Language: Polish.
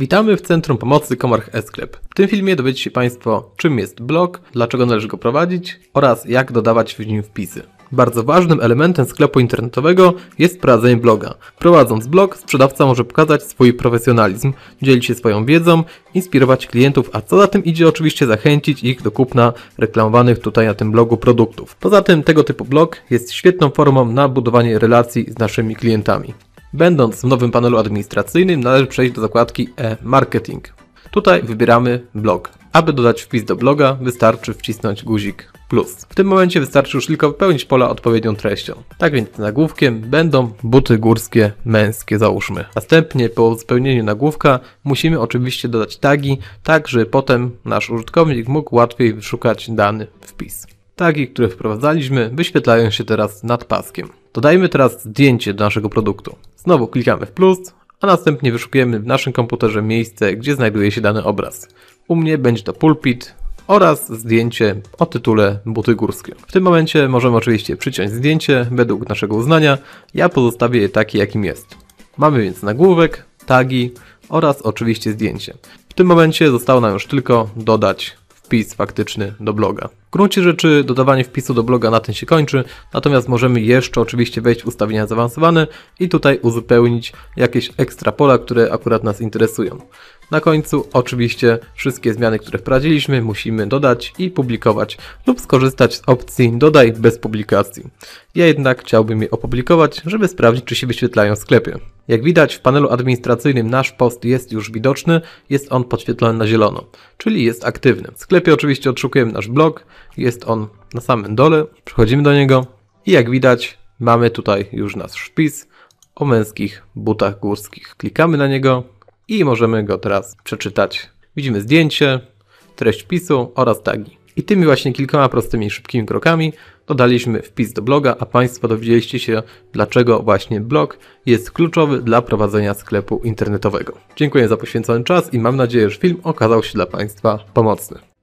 Witamy w Centrum Pomocy Komarch Esklep. W tym filmie dowiecie się Państwo, czym jest blog, dlaczego należy go prowadzić oraz jak dodawać w nim wpisy. Bardzo ważnym elementem sklepu internetowego jest prowadzenie bloga. Prowadząc blog, sprzedawca może pokazać swój profesjonalizm, dzielić się swoją wiedzą, inspirować klientów, a co za tym idzie oczywiście zachęcić ich do kupna reklamowanych tutaj na tym blogu produktów. Poza tym tego typu blog jest świetną formą na budowanie relacji z naszymi klientami. Będąc w nowym panelu administracyjnym należy przejść do zakładki e-marketing. Tutaj wybieramy blog. Aby dodać wpis do bloga wystarczy wcisnąć guzik plus. W tym momencie wystarczy już tylko wypełnić pola odpowiednią treścią. Tak więc nagłówkiem będą buty górskie męskie załóżmy. Następnie po spełnieniu nagłówka musimy oczywiście dodać tagi, tak żeby potem nasz użytkownik mógł łatwiej wyszukać dany wpis. Tagi, które wprowadzaliśmy wyświetlają się teraz nad paskiem. Dodajmy teraz zdjęcie do naszego produktu. Znowu klikamy w plus, a następnie wyszukujemy w naszym komputerze miejsce, gdzie znajduje się dany obraz. U mnie będzie to pulpit oraz zdjęcie o tytule Buty górskie. W tym momencie możemy oczywiście przyciąć zdjęcie według naszego uznania. Ja pozostawię je takie, jakim jest. Mamy więc nagłówek, tagi oraz oczywiście zdjęcie. W tym momencie zostało nam już tylko dodać wpis faktyczny do bloga. W gruncie rzeczy dodawanie wpisu do bloga na tym się kończy, natomiast możemy jeszcze oczywiście wejść w ustawienia zaawansowane i tutaj uzupełnić jakieś ekstra pola, które akurat nas interesują. Na końcu oczywiście wszystkie zmiany, które wprowadziliśmy musimy dodać i publikować lub skorzystać z opcji dodaj bez publikacji. Ja jednak chciałbym je opublikować, żeby sprawdzić czy się wyświetlają w sklepie. Jak widać w panelu administracyjnym nasz post jest już widoczny, jest on podświetlony na zielono, czyli jest aktywny. W sklepie oczywiście odszukujemy nasz blog, jest on na samym dole, przechodzimy do niego i jak widać mamy tutaj już nasz szpis o męskich butach górskich. Klikamy na niego i możemy go teraz przeczytać. Widzimy zdjęcie, treść wpisu oraz tagi. I tymi właśnie kilkoma prostymi i szybkimi krokami dodaliśmy wpis do bloga, a Państwo dowiedzieliście się, dlaczego właśnie blog jest kluczowy dla prowadzenia sklepu internetowego. Dziękuję za poświęcony czas i mam nadzieję, że film okazał się dla Państwa pomocny.